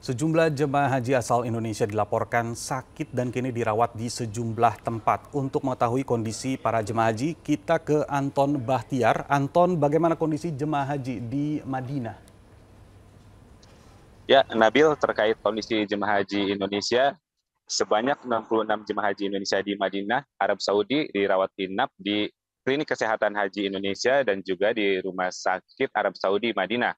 Sejumlah jemaah haji asal Indonesia dilaporkan sakit dan kini dirawat di sejumlah tempat. Untuk mengetahui kondisi para jemaah haji, kita ke Anton Bahtiar. Anton, bagaimana kondisi jemaah haji di Madinah? Ya, Nabil, terkait kondisi jemaah haji Indonesia, sebanyak 66 jemaah haji Indonesia di Madinah, Arab Saudi dirawat inap di Klinik Kesehatan Haji Indonesia dan juga di Rumah Sakit Arab Saudi Madinah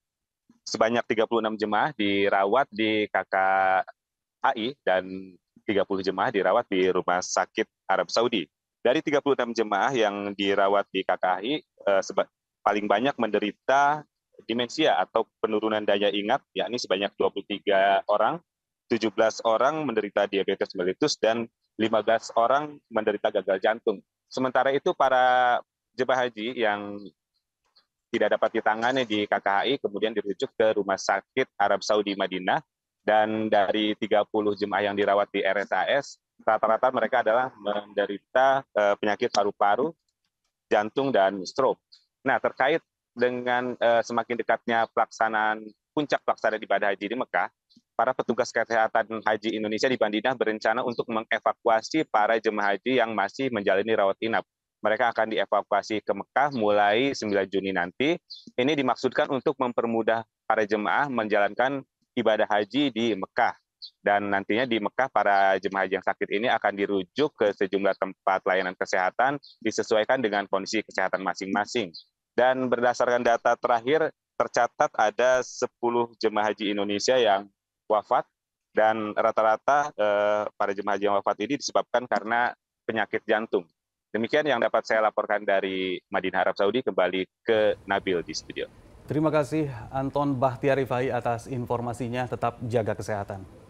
sebanyak 36 jemaah dirawat di KKAI dan 30 jemaah dirawat di Rumah Sakit Arab Saudi. Dari 36 jemaah yang dirawat di KKAI, eh, paling banyak menderita demensia atau penurunan daya ingat, yakni sebanyak 23 orang, 17 orang menderita diabetes melitus dan 15 orang menderita gagal jantung. Sementara itu para jemaah haji yang tidak dapat ditangani di KKHI kemudian dirujuk ke Rumah Sakit Arab Saudi Madinah dan dari 30 jemaah yang dirawat di RSAS rata-rata mereka adalah menderita eh, penyakit paru-paru, jantung dan stroke. Nah, terkait dengan eh, semakin dekatnya pelaksanaan puncak pelaksanaan ibadah haji di Mekah, para petugas kesehatan haji Indonesia di Madinah berencana untuk mengevakuasi para jemaah haji yang masih menjalani rawat inap mereka akan dievakuasi ke Mekah mulai 9 Juni nanti. Ini dimaksudkan untuk mempermudah para jemaah menjalankan ibadah haji di Mekah. Dan nantinya di Mekah para jemaah haji yang sakit ini akan dirujuk ke sejumlah tempat layanan kesehatan disesuaikan dengan kondisi kesehatan masing-masing. Dan berdasarkan data terakhir tercatat ada 10 jemaah haji Indonesia yang wafat dan rata-rata eh, para jemaah haji yang wafat ini disebabkan karena penyakit jantung. Demikian yang dapat saya laporkan dari Madinah Arab Saudi kembali ke Nabil di studio. Terima kasih Anton Bahtiarifai atas informasinya. Tetap jaga kesehatan.